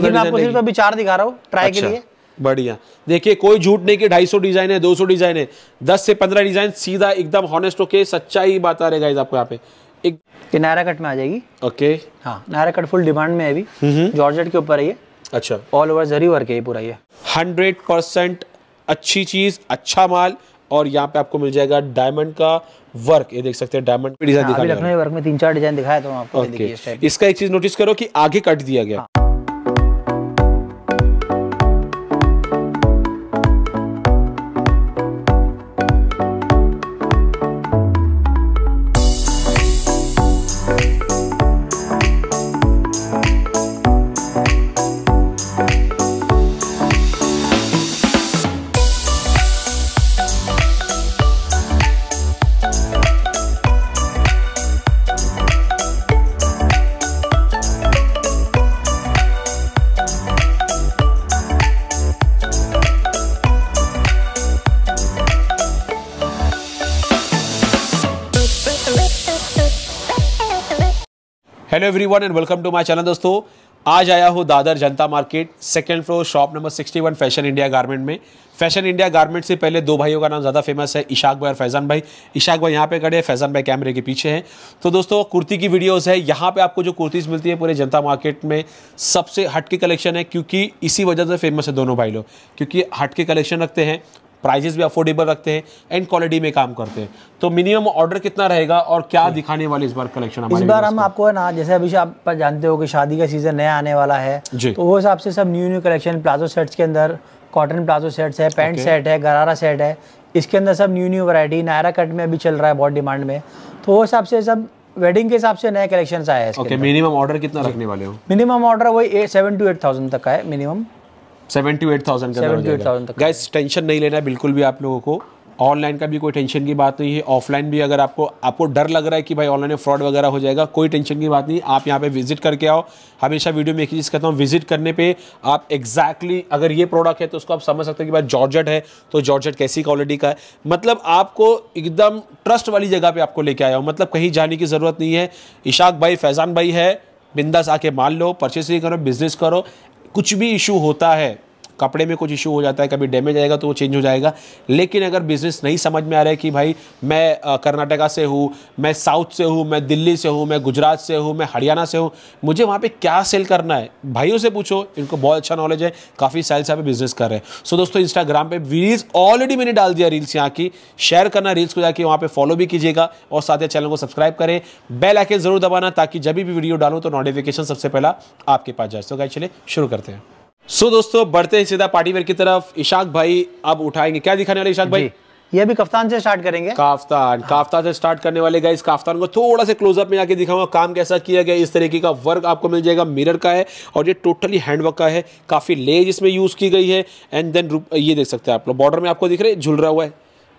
आपको सिर्फ अभी चार दिखा रहा हूँ ट्राई अच्छा, के लिए बढ़िया देखिए कोई झूठ नहीं कि सौ डिजाइन है सौ डिजाइन है दस से पंद्रह डिजाइन सीधा एकदम हॉनेस्ट होके सच्चाई बात आ रहेगा आपको यहाँ पे एक ये नायरा कट में आ जाएगी ओके हाँ नायरा कट फुल डिमांड में है अभी जॉर्जेट हम्म, हम्म। के ऊपर है ये अच्छा ऑल ओवर जरी वर्क है पूरा ये हंड्रेड परसेंट अच्छी चीज अच्छा माल और यहाँ पे आपको मिल जाएगा डायमंड का वर्क ये देख सकते हैं डायमंड डिजाइन वर्क में तीन चार डिजाइन दिखाया था आपको इसका एक चीज नोटिस करो कि आगे कट दिया गया hello everyone and welcome to my channel दोस्तों आज आया हूँ Dadar Janata market second floor shop number 61 fashion India garment में फैशन इंडिया गारमेंट से पहले दो भाइयों का नाम ज़्यादा फेमस है इशाक भाई और फैज़ान भाई इशाक भाई यहाँ पे खड़े हैं फैज़ान भाई कैमरे के पीछे हैं तो दोस्तों कुर्ती की वीडियोज है यहाँ पे आपको जो कुर्तीज़ मिलती है पूरे जनता मार्केट में सबसे हटके कलेक्शन है क्योंकि इसी वजह से फेमस है दोनों भाई लोग क्योंकि हटके कलेक्शन रखते हैं प्राइजेस भी अफोर्डेबल रखते हैं एंड क्वालिटी में काम करते हैं तो मिनिमम ऑर्डर कितना रहेगा और क्या दिखाने वाले इस बार कलेक्शन इस बार हम आपको है ना जैसे अभी आप जानते हो कि शादी का सीजन नया आने वाला है तो वो हिसाब से सब new new collection palazzo sets के अंदर कॉटन प्लाजो सेट्स है पैंट सेट है गरारा सेट है इसके अंदर सब new new variety Naira cut में अभी चल रहा है बहुत डिमांड में तो वो हिसाब से सब वेडिंग के हिसाब से नए कलेक्शन आए हैं मिनिमम ऑर्डर कितना रखने वाले हो मिनिमम ऑर्डर वही सेवन टू एट थाउजेंड तक का है मिनिमम गाइस टेंशन नहीं लेना है बिल्कुल भी आप लोगों को ऑनलाइन का भी कोई टेंशन की बात नहीं है ऑफलाइन भी अगर आपको आपको डर लग रहा है कि भाई ऑनलाइन फ्रॉड वगैरह हो जाएगा कोई टेंशन की बात नहीं आप यहाँ पे विजिट करके आओ हमेशा वीडियो में एक चीज़ कहता हूँ विजिट करने पे आप एग्जैक्टली exactly, अगर ये प्रोडक्ट है तो उसको आप समझ सकते हैं कि भाई जॉर्जेट है तो जॉर्जेट कैसी क्वालिटी का है मतलब आपको एकदम ट्रस्ट वाली जगह पर आपको लेके आया हो मतलब कहीं जाने की ज़रूरत नहीं है इशाक भाई फैज़ान भाई है बिंदास आके मान लो परचेसिंग करो बिजनेस करो कुछ भी इशू होता है कपड़े में कुछ इशू हो जाता है कभी डैमेज आएगा तो वो चेंज हो जाएगा लेकिन अगर बिज़नेस नहीं समझ में आ रहा है कि भाई मैं कर्नाटका से हूँ मैं साउथ से हूँ मैं दिल्ली से हूँ मैं गुजरात से हूँ मैं हरियाणा से हूँ मुझे वहाँ पर क्या सेल करना है भाइयों से पूछो इनको बहुत अच्छा नॉलेज है काफ़ी साल से आप बिज़नेस कर रहे हैं सो दोस्तों इंस्टाग्राम पर रील्स ऑलरेडी मैंने डाल दिया रील्स यहाँ की शेयर करना रील्स को जाके वहाँ पर फॉलो भी कीजिएगा और साथ ही चैनल को सब्सक्राइब करें बेल आइकन जरूर दबाना ताकि जब भी वीडियो डालूँ तो नोटिफिकेशन सबसे पहला आपके पास जाए तो गाइस चलिए शुरू करते हैं सो so, दोस्तों बढ़ते हैं सीधा पार्टीवेयर की तरफ इशाक भाई अब उठाएंगे क्या दिखाने वाले इशाक भाई ये भी कफ्तान से स्टार्ट करेंगे काफ्तान हाँ। काफ्तान से स्टार्ट करने वाले गए इस काफ्तान को थोड़ा से क्लोजअप में आके दिखाऊंगा काम कैसा किया गया इस तरीके का वर्क आपको मिल जाएगा मिरर का है और ये टोटली हैंडवर्क का है काफ़ी लेज इसमें यूज़ की गई है एंड देन ये देख सकते हैं आप लोग बॉर्डर में आपको दिख रहे झुल रहा हुआ है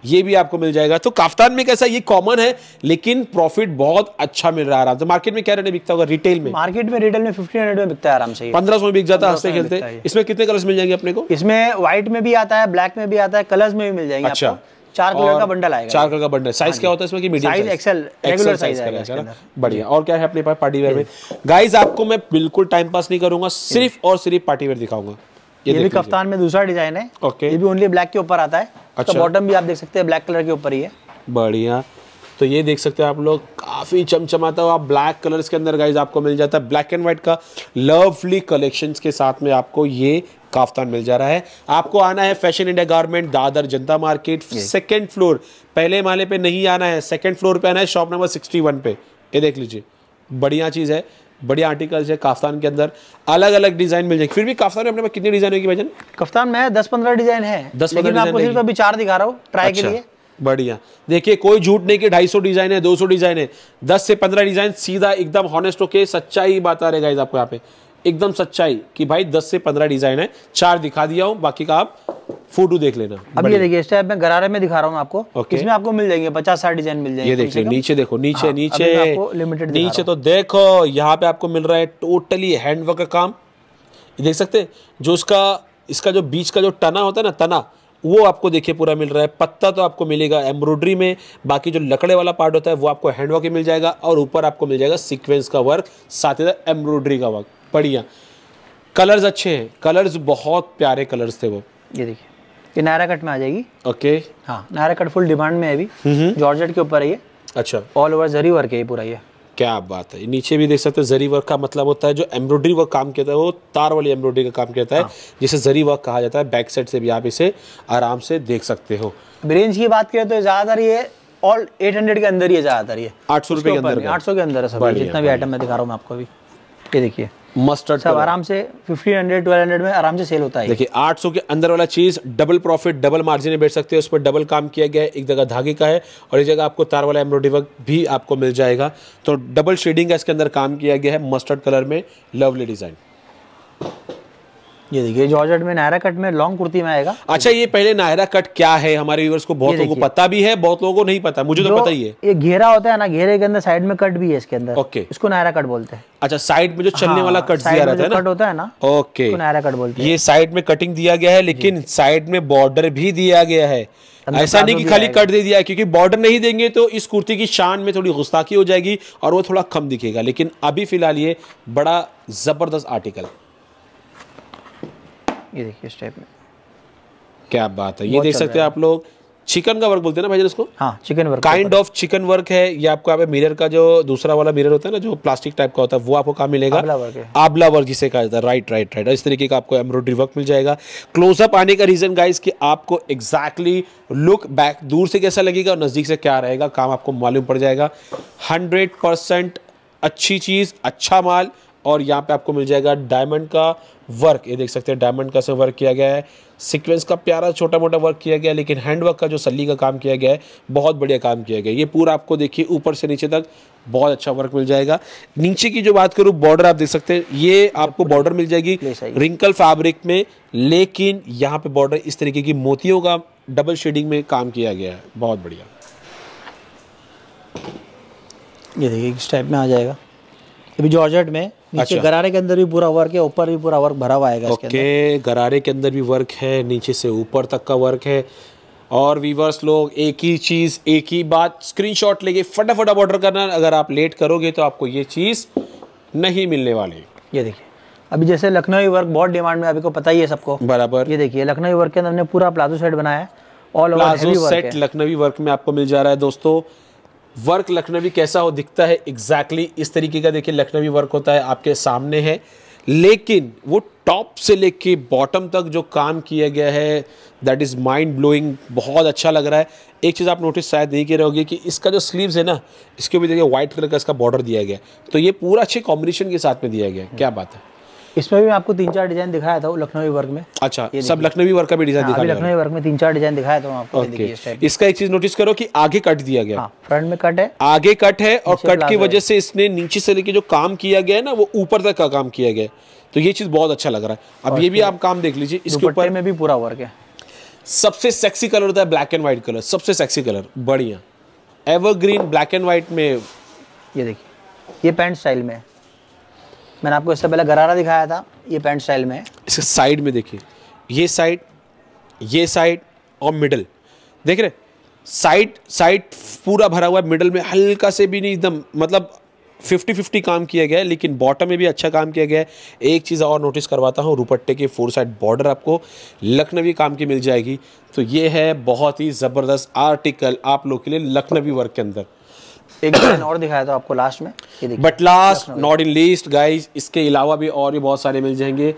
ये भी आपको मिल जाएगा तो काफ्तान में कैसा ये कॉमन है लेकिन प्रॉफिट बहुत अच्छा मिल रहा है आराम से मार्केट में क्या रेट बिकता होगा रिटेल में मार्केट में रिटेल में फिफ्टीन हंड्रेड में बिकता है आराम से पंद्रह सौ में बिक जाता है हंसते खेलते इसमें कितने कलर्स मिल जाएंगे अपने को इसमें व्हाइट में भी आता है ब्लैक में भी आता है कलर्स में भी मिल जाएंगे अच्छा चार कलर का बंडल आएगा चार कलर का बंडल साइज हाँ क्या होता है इसमें medium size XL regular size का बढ़िया और क्या है अपने पास पार्टी वेयर में गाइस आपको मैं बिल्कुल टाइम पास नहीं करूंगा सिर्फ और सिर्फ पार्टी वेयर दिखाऊंगा ये, ये भी कफ्तान में दूसरा डिजाइन है ओके ये भी ओनली ब्लैक के ऊपर आता है तो अच्छा बॉटम भी आप देख सकते हैं ब्लैक कलर के ऊपर ही है बढ़िया तो ये देख सकते हैं आप लोग काफ़ी चमचमाता हुआ ब्लैक कलर्स के अंदर गाइज आपको मिल जाता है ब्लैक एंड व्हाइट का लवली कलेक्शंस के साथ में आपको ये काफ्तान मिल जा रहा है आपको आना है fashion India garment Dadar Janata market second floor पहले माले पे नहीं आना है सेकंड फ्लोर पे आना है शॉप नंबर सिक्सटी वन पे ये देख लीजिए बढ़िया चीज़ है बढ़िया आर्टिकल्स है काफ्तान के अंदर अलग अलग डिजाइन मिल जाएगी फिर भी काफ्तान में अपने कितने कितनी डिजाइन होगी भाई कफ्तान में दस पंद्रह डिजाइन है दस पंद्रह अभी चार दिखा रहा हूँ ट्राई अच्छा, के लिए बढ़िया देखिए कोई झूठ नहीं कि सौ डिजाइन है दो सौ डिजाइन है दस से पंद्रह डिजाइन सीधा एकदम हॉनेस्ट होके सच्चाई बात आ रहेगा आपको यहाँ पे एकदम सच्चाई कि भाई 10 से 15 डिजाइन है चार दिखा दिया हूँ बाकी का आप फोटो देख लेना अब ये देखिए इस टाइप में गरारे में दिखा रहा हूँ आपको okay. इसमें आपको मिल जाएंगे पचास साठ डिजाइन मिल जाएंगे ये देख लीजिए नीचे देखो नीचे हाँ, नीचे लिमिटेड नीचे तो देखो यहाँ पे आपको मिल रहा है टोटली हैंडवर्क का काम देख सकते जो इसका इसका जो बीच का जो टना होता है ना तना वो आपको देखिए पूरा मिल रहा है पत्ता तो आपको मिलेगा एम्ब्रॉयडरी में बाकी जो लकड़े वाला पार्ट होता है वो आपको हैंडवर्क मिल जाएगा और ऊपर आपको मिल जाएगा सीक्वेंस का वर्क साथ ही साथ एम्ब्रॉयडरी का वर्क बढ़िया कलर्स अच्छे हैं कलर्स बहुत प्यारे कलर्स थे वो ये देखिए ये नायरा कट में आ जाएगी ओके हाँ नायरा कट फुल डिमांड में है अभी जॉर्जेट हम्म, हम्म। के ऊपर है ये अच्छा ऑल ओवर जरी वर्क है पूरा ये क्या बात है नीचे भी देख सकते हो जरी वर्क का मतलब होता है जो एम्ब्रॉयडरी वर्क काम किया है वो तार वाली एम्ब्रॉयडरी का काम किया है हाँ। जिसे जरी वर्क कहा जाता है बैक साइड से भी आप इसे आराम से देख सकते हो रेंज की बात करें तो ज़्यादातर ये ऑल 800 के अंदर ही है ज़्यादातर ये आठ सौ के अंदर आठ सौ के अंदर है सब जितना भी आइटम मैं दिखा रहा हूँ आपको अभी ये देखिए मस्टर्ड सब आराम से 1500 1200 में आराम से सेल होता है देखिए 800 के अंदर वाला चीज डबल प्रॉफिट डबल मार्जिन में बेच सकते हैं उस पर डबल काम किया गया है एक जगह धागे का है और एक जगह आपको तार वाला एम्ब्रॉयडरी वर्क भी आपको मिल जाएगा तो डबल शेडिंग का इसके अंदर काम किया गया है मस्टर्ड कलर में लवली डिजाइन ये देखिए जॉर्जेट में नायरा कट में लॉन्ग कुर्ती में आएगा अच्छा ये पहले नायरा कट क्या है हमारे व्यूवर्स को बहुत लोगों को पता भी है बहुत लोगों को नहीं पता मुझे तो पता ही है ये घेरा होता है ना घेरे के अंदर साइड में कट भी है इसके अंदर ओके इसको नायरा कट बोलते हैं अच्छा साइड में जो चलने हाँ, वाला कट दिया रहता है ना कट होता है ना ओके नायरा कट बोलते हैं ये साइड में कटिंग दिया गया है लेकिन साइड में बॉर्डर भी दिया गया है ऐसा नहीं कि खाली कट दे दिया है क्योंकि बॉर्डर नहीं देंगे तो इस कुर्ती की शान में थोड़ी गुस्ताखी हो जाएगी और वो थोड़ा कम दिखेगा लेकिन अभी फिलहाल ये बड़ा ज़बरदस्त आर्टिकल है ये देखिए इस टाइप में क्या बात है ये देख सकते हैं आप लोग चिकन का वर्क बोलते हैं ना भाई इसको हाँ chikan work kind of chikan work है ये आपको आप मिरर का जो दूसरा वाला मिरर होता है ना जो प्लास्टिक टाइप का होता है वो आपको कहा मिलेगा आबला वर्क, जिसे कहा जाता है राइट राइट राइट इस तरीके का आपको एम्ब्रॉयडरी वर्क मिल जाएगा क्लोजअप आने का रीजन गाइस कि आपको एग्जैक्टली लुक बैक दूर से कैसा लगेगा और नज़दीक से क्या रहेगा काम आपको मालूम पड़ जाएगा हंड्रेड अच्छी चीज़ अच्छा माल और यहाँ पे आपको मिल जाएगा डायमंड का वर्क ये देख सकते हैं डायमंड का से वर्क किया गया है सीक्वेंस का प्यारा छोटा मोटा वर्क किया गया लेकिन हैंडवर्क का जो सली का काम किया गया है बहुत बढ़िया काम किया गया ये पूरा आपको देखिए ऊपर से नीचे तक बहुत अच्छा वर्क मिल जाएगा नीचे की जो बात करूँ बॉर्डर आप देख सकते हैं ये आपको बॉर्डर मिल जाएगी रिंकल फैब्रिक में लेकिन यहाँ पे बॉर्डर इस तरीके की मोतियों का डबल शेडिंग में काम किया गया है बहुत बढ़िया ये देखिए इस टाइप में आ जाएगा अभी जॉर्जट में नीचे अच्छा। गरारे के अंदर भी पूरा वर्क है ऊपर भी पूरा वर्क भरा हुआ आएगा ओके गरारे के अंदर भी वर्क है नीचे से ऊपर तक का वर्क है और वीवर्स लोग एक ही चीज़ एक ही बात स्क्रीनशॉट लेके फटाफट ऑर्डर करना अगर आप लेट करोगे तो आपको ये चीज़ नहीं मिलने वाली ये देखिए अभी जैसे लखनऊ वर्क बहुत डिमांड में अभी को पता ही है सबको बराबर ये देखिए लखनऊ वर्क के अंदर पूरा प्लाजो सेट बनाया है all palazzo set Lucknowi work में आपको मिल जा रहा है दोस्तों वर्क लखनवी कैसा हो दिखता है एग्जैक्टली exactly इस तरीके का देखिए लखनवी वर्क होता है आपके सामने है लेकिन वो टॉप से लेके बॉटम तक जो काम किया गया है दैट इज़ माइंड ब्लोइंग बहुत अच्छा लग रहा है एक चीज़ आप नोटिस शायद नहीं कर रहे होगी कि इसका जो स्लीव्स है ना इसके भी देखिए वाइट कलर का इसका बॉर्डर दिया गया तो ये पूरा अच्छे कॉम्बिनेशन के साथ में दिया गया क्या बात है इसमें भी मैं आपको तीन चार डिजाइन दिखाया था लखनवी वर्ग में अच्छा सब लखनवी वर्ग का भी डिजाइन हाँ, दिखाया लखनवी वर्ग में तीन चार डिजाइन दिखाया था आपको इस इसका एक चीज नोटिस करो कि आगे कट दिया गया हाँ, फ्रंट में कट है आगे कट है और कट की वजह से इसने नीचे से लेके जो काम किया गया है ना वो ऊपर तक का काम किया गया तो ये चीज बहुत अच्छा लग रहा है अब ये भी आप काम देख लीजिए इसके ऊपर में भी पूरा वर्ग है सबसे सेक्सी कलर होता है ब्लैक एंड व्हाइट कलर सबसे सेक्सी कलर बढ़िया एवरग्रीन ब्लैक एंड व्हाइट में ये देखिए ये पैंट स्टाइल में है मैंने आपको इससे पहले गरारा दिखाया था ये पैंट स्टाइल में इसके साइड में देखिए ये साइड ये साइड और मिडल देख रहे साइड साइड पूरा भरा हुआ है मिडल में हल्का से भी नहीं एकदम मतलब फिफ्टी फिफ्टी काम किया गया है लेकिन बॉटम में भी अच्छा काम किया गया है एक चीज़ और नोटिस करवाता हूँ रुपट्टे के फोर साइड बॉर्डर आपको लखनवी काम की मिल जाएगी तो ये है बहुत ही ज़बरदस्त आर्टिकल आप लोग के लिए लखनवी वर्क के अंदर एक और दिखाया था आपको लास्ट में but last not in least guys इसके अलावा भी और भी बहुत सारे मिल जाएंगे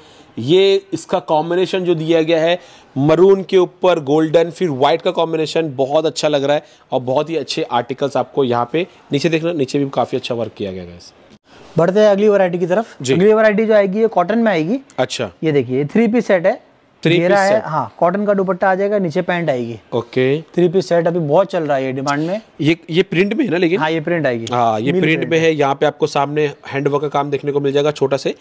ये इसका कॉम्बिनेशन जो दिया गया है मरून के ऊपर गोल्डन फिर व्हाइट का कॉम्बिनेशन बहुत अच्छा लग रहा है और बहुत ही अच्छे आर्टिकल्स आपको यहाँ पे नीचे देखना नीचे भी काफ़ी अच्छा वर्क किया गया है बढ़ते हैं अगली वैरायटी की तरफ अगली वैरायटी जो आएगी ये कॉटन में आएगी अच्छा ये देखिए थ्री पीस सेट है थ्री घेरा है हाँ कॉटन का दुपट्टा आ जाएगा नीचे पैंट आएगी ओके थ्री पीस सेट अभी बहुत चल रहा है ये डिमांड में ये ये प्रिंट में है ना लेकिन हाँ ये प्रिंट आएगी हाँ ये प्रिंट प्रिंट में है यहाँ पे आपको सामने हैंडवर्क का काम देखने को मिल जाएगा छोटा से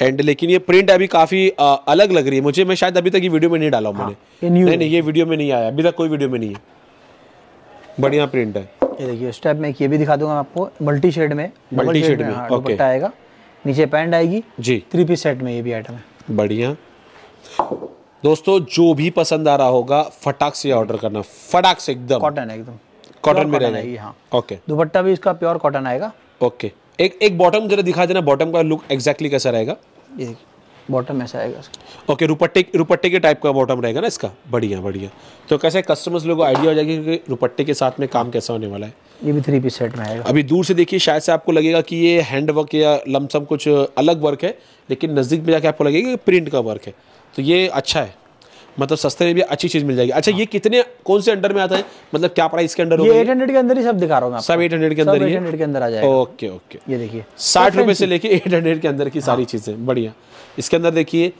एंड लेकिन ये प्रिंट अभी काफी अलग लग रही है मुझे मैं शायद अभी तक ये वीडियो में नहीं डाला हूँ हाँ, मैंने ये वीडियो में नहीं आया अभी तक कोई वीडियो में नहीं है बढ़िया प्रिंट है ये देखिए स्टेप में एक ये भी दिखा दूंगा आपको मल्टी शेड में मल्टी शेड में हाँ, दुपट्टा आएगा नीचे पैंट आएगी जी थ्री पीस सेट में ये भी आइटम है बढ़िया दोस्तों जो भी पसंद आ रहा होगा फटाक से ऑर्डर करना फटाक से एकदम कॉटन एकदम कॉटन में रहेगा हाँ ओके दुपट्टा भी इसका प्योर कॉटन आएगा ओके एक एक बॉटम जरा दिखा देना बॉटम का लुक एग्जैक्टली कैसा रहेगा बॉटम ऐसा आएगा ओके रुपट्टे रुपट्टे के टाइप का बॉटम रहेगा ना इसका बढ़िया बढ़िया तो कैसे कस्टमर्स लोगों को आइडिया हो जाएगी कि रुपट्टे के साथ में काम कैसा होने वाला है ये भी थ्री पीस सेट में आएगा अभी दूर से देखिए शायद से आपको लगेगा कि ये हैंड वर्क या लमसम कुछ अलग वर्क है लेकिन नज़दीक में जाके आपको लगेगा कि प्रिंट का वर्क है तो ये अच्छा है मतलब सस्ते में भी अच्छी चीज मिल जाएगी अच्छा हाँ। ये कितने कौन से अंडर में आता है मतलब क्या प्राइस के अंडर ये 800 के अंदर ही सब दिखा रहा हूँ सब 800 के अंदर ही 800 के अंदर आ जाएगा ओके ओके ये देखिए साठ रुपए से लेके 800 के अंदर की सारी हाँ। चीजें बढ़िया इसके अंदर देखिए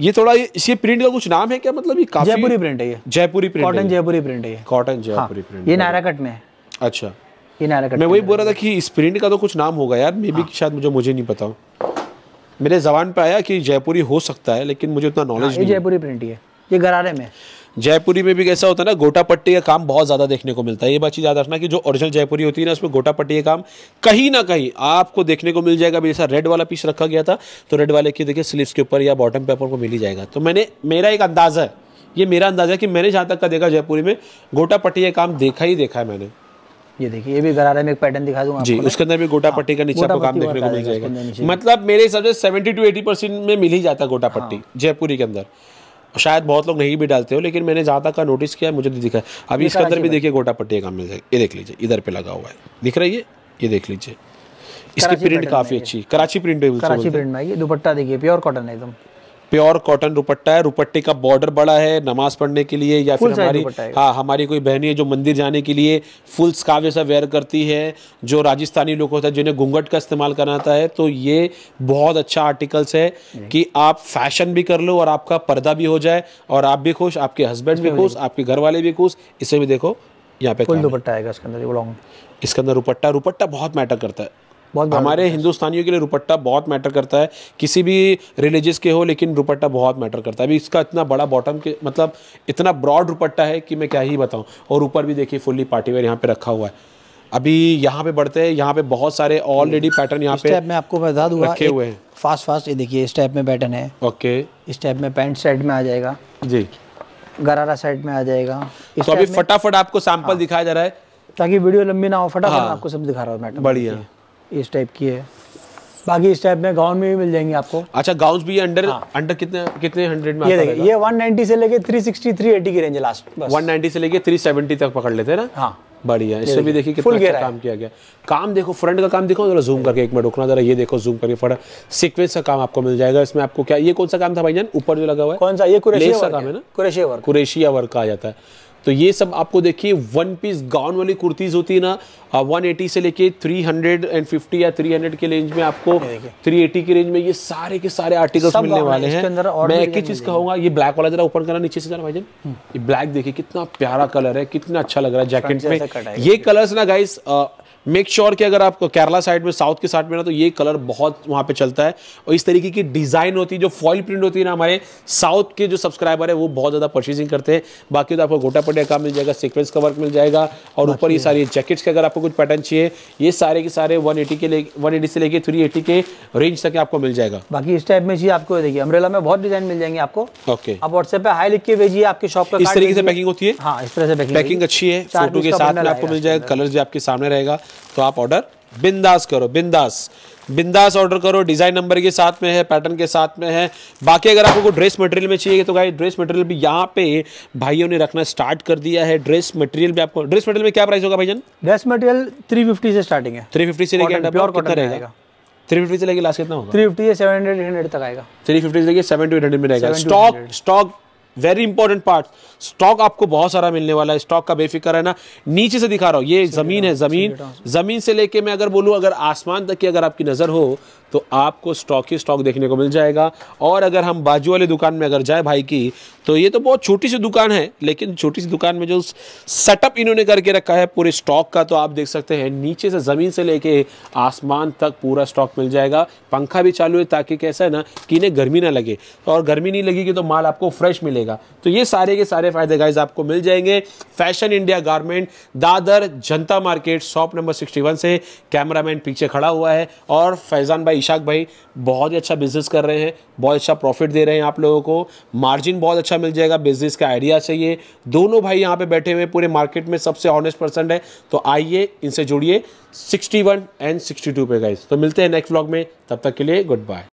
ये थोड़ा ये इसके प्रिंट का कुछ नाम है क्या मतलब जयपुरी प्रिंट है ये Jaipuri print cotton Jaipuri print है कॉटन हाँ। जयपुरी प्रिंट ये नारा कट में अच्छा ये नारा कट मैं वही बोल रहा था कि इस प्रिंट का तो कुछ नाम होगा यार मे बी हाँ। शायद मुझे मुझे नहीं पता हूँ मेरे जबान पे आया कि जयपुरी हो सकता है लेकिन मुझे उतना नॉलेज हाँ, नहीं जयपुरी प्रिंट है ये गरारे में जयपुरी में भी कैसा होता है ना गोटा पट्टी का काम बहुत ज़्यादा देखने को मिलता है ये बात चीज़ याद रखना कि जो ओरिजिनल जयपुरी होती है ना उसमें गोटा पट्टी का काम कहीं ना कहीं आपको देखने को मिल जाएगा जैसा रेड वाला पीस रखा गया था तो रेड वाले की देखिए स्लीव्स के ऊपर या बॉटम पेपर को मिल ही जाएगा तो मैंने मेरा एक अंदाज़ा है ये मेरा अंदाज़ा है कि मैंने जहाँ तक का देखा जयपुरी में गोटा पट्टी का काम देखा ही देखा है मैंने ये देखिए ये भी गरारे में एक पैटर्न दिखा दूंगा जी उसके अंदर भी गोटा हाँ, पट्टी का नीचे आपको काम देखने को मिल जाएगा मतलब मेरे हिसाब से 70 टू 80 परसेंट में मिल ही जाता गोटा हाँ। पट्टी जयपुरी के अंदर शायद बहुत लोग नहीं भी डालते हो लेकिन मैंने ज़्यादा का नोटिस किया मुझे नहीं दिखा अभी इसके अंदर भी देखिए गोटा पट्टी का मिल जाएगा ये देख लीजिए इधर पे लगा हुआ है दिख रही है ये देख लीजिए इसकी प्रिंट काफ़ी अच्छी कराची प्रिंट कराची प्रिंट में आएगी दुपट्टा देखिए प्योर कॉटन है एकदम प्योर कॉटन दुपट्टा है दुपट्टे का बॉर्डर बड़ा है नमाज पढ़ने के लिए या फिर हमारी हाँ हमारी कोई बहनी है जो मंदिर जाने के लिए फुल स्काफ जैसा वेयर करती है जो राजस्थानी लोग होता है जिन्हें घूंघट का इस्तेमाल करना आता है तो ये बहुत अच्छा आर्टिकल्स है कि आप फैशन भी कर लो और आपका पर्दा भी हो जाए और आप भी खुश आपके हस्बैंड भी खुश आपके घर वाले भी खुश इसे भी देखो यहाँ पे दुपट्टा आएगा इसके अंदर इसके अंदर रुपट्टा रुपट्टा बहुत मैटर करता है बहुत हमारे हिंदुस्तानियों के लिए रुपट्टा बहुत मैटर करता है किसी भी रिलीजियस के हो लेकिन रुपट्टा बहुत मैटर करता है अभी इसका इतना बड़ा बॉटम के मतलब इतना ब्रॉड रुपट्टा है कि मैं क्या ही बताऊँ और ऊपर भी देखिए फुल्ली पार्टीवेयर यहाँ पे रखा हुआ है अभी यहाँ पे बढ़ते हैं यहाँ पे बहुत सारे ऑलरेडी पैटर्न यहाँ पे मैं आपको बता दूँ रखे हुए हैं फास्ट फास्ट ये देखिए इस टाइप में पैटर्न है ओके इस टाइप में पैंट सेट में आ जाएगा जी गरारा सेट में आ जाएगा तो अभी फटाफट आपको सैंपल हाँ। दिखाया जा रहा है ताकि वीडियो लंबी ना हो फटाफट हाँ। आपको सब दिखा रहा हूँ मैडम बढ़िया इस टाइप की है बाकी इस टाइप में गाउन में भी मिल जाएंगी आपको अच्छा गाउन भी अंडर हाँ। अंडर कितने कितने हंड्रेड में ये देखिए ये 190 से लेके 360 380 की रेंज है लास्ट बस 190 से लेके 370 तक पकड़ लेते हैं ना हाँ बढ़िया इससे भी देखिए कितना अच्छा काम किया गया काम देखो फ्रंट का काम देखो जरा जूम करके एक मिनट रुकना जरा ये देखो जूम करके फटा सीक्वेंस का काम आपको मिल जाएगा इसमें आपको क्या ये कौन सा काम था भाई जान ऊपर जो लगा हुआ है कौन सा ये कुरेशिया वर्क है ना कुरेशिया वर्क कुरेशिया वर्क का आ जाता है तो ये सब आपको देखिए वन पीस गाउन वाली कुर्तीज़ होती है ना वन एटी से लेके थ्री हंड्रेड एंड फिफ्टी या थ्री हंड्रेड के रेंज में आपको थ्री एटी के रेंज में ये सारे के सारे आर्टिकल्स मिलने वाले हैं मैं एक ही चीज़ कहूंगा ये ब्लैक वाला जरा ओपन करना नीचे से जाना भाईजन हम्म। ये ब्लैक देखिए कितना प्यारा कलर है कितना अच्छा लग रहा है जैकेट में ये कलर्स ना गाइस मेक श्योर sure कि अगर आप केरला साइड में साउथ के साइड में ना तो ये कलर बहुत वहां पे चलता है और इस तरीके की डिज़ाइन होती है जो फॉइल प्रिंट होती है ना हमारे साउथ के जो सब्सक्राइबर है वो बहुत ज़्यादा परचेजिंग करते हैं बाकी तो आपको गोटा कंफर्टेड का मिल जाएगा सीक्वेंस का वर्क मिल जाएगा और ऊपर ये सारी जैकेट्स के अगर आपको कुछ पैटर्न चाहिए ये सारे के सारे 180 के ले 180 से लेके 380 के रेंज तक आपको मिल जाएगा बाकी इस टाइप में चाहिए आपको देखिए अमरेला में बहुत डिजाइन मिल जाएंगे आपको ओके आप व्हाट्सएप पे हाई लिख के भेजिए आपके शॉप का इस तरीके से पैकिंग होती है हाँ इस तरह से पैकिंग पैकिंग अच्छी है फोटो के साथ में आपको मिल जाएगा कलर भी आपके सामने रहेगा तो आप ऑर्डर बिंदास करो बिंदास बिंदास ऑर्डर करो डिज़ाइन नंबर के साथ में है पैटर्न के साथ में है बाकी अगर आपको ड्रेस मटेरियल में चाहिए तो गाई ड्रेस मटेरियल भी यहाँ पे भाइयों ने रखना स्टार्ट कर दिया है ड्रेस मटेरियल भी आपको ड्रेस मटेरियल में क्या प्राइस होगा जन ड्रेस मटेरियल 350 से स्टार्टिंग है 350 से लेके कितना रहेगा थ्री फिफ्टी से लेके लास्ट कितना होगा थ्री फिफ्टी से सेवन हंड्रेड तक आएगा थ्री फिफ्टी से लेके सेवन टू एट हंड्रेड में रहेगा stock stock very important part stock आपको बहुत सारा मिलने वाला है स्टॉक का बेफिक्र है ना नीचे से दिखा रहा हूँ ये जमीन है जमीन जमीन से लेके मैं अगर बोलूँ अगर आसमान तक की अगर आपकी नज़र हो तो आपको स्टॉक ही स्टॉक देखने को मिल जाएगा और अगर हम बाजू वाली दुकान में अगर जाए भाई की तो ये तो बहुत छोटी सी दुकान है लेकिन छोटी सी दुकान में जो सेटअप इन्होंने करके रखा है पूरे स्टॉक का तो आप देख सकते हैं नीचे से ज़मीन से लेके आसमान तक पूरा स्टॉक मिल जाएगा पंखा भी चालू है ताकि कैसा है ना कि इन्हें गर्मी ना लगे तो और गर्मी नहीं लगेगी तो माल आपको फ्रेश मिलेगा लगेगा तो ये सारे के सारे फायदे गाइज आपको मिल जाएंगे fashion India garment Dadar Janata market shop number 61 से कैमरामैन पीछे खड़ा हुआ है और फैजान भाई इशाक भाई बहुत ही अच्छा बिजनेस कर रहे हैं बहुत अच्छा प्रॉफिट दे रहे हैं आप लोगों को मार्जिन बहुत अच्छा मिल जाएगा बिजनेस का आइडिया चाहिए दोनों भाई यहाँ पे बैठे हुए पूरे मार्केट में सबसे ऑनेस्ट पर्सन है तो आइए इनसे जुड़िए 61 एंड 62 पे गाइज तो मिलते हैं नेक्स्ट ब्लॉग में तब तक के लिए गुड बाय